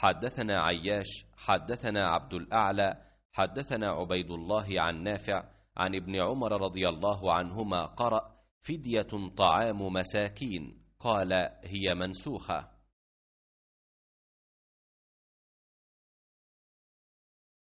حدثنا عياش حدثنا عبد الاعلى حدثنا عبيد الله عن نافع عن ابن عمر رضي الله عنهما قرأ فدية طعام مساكين قال هي منسوخة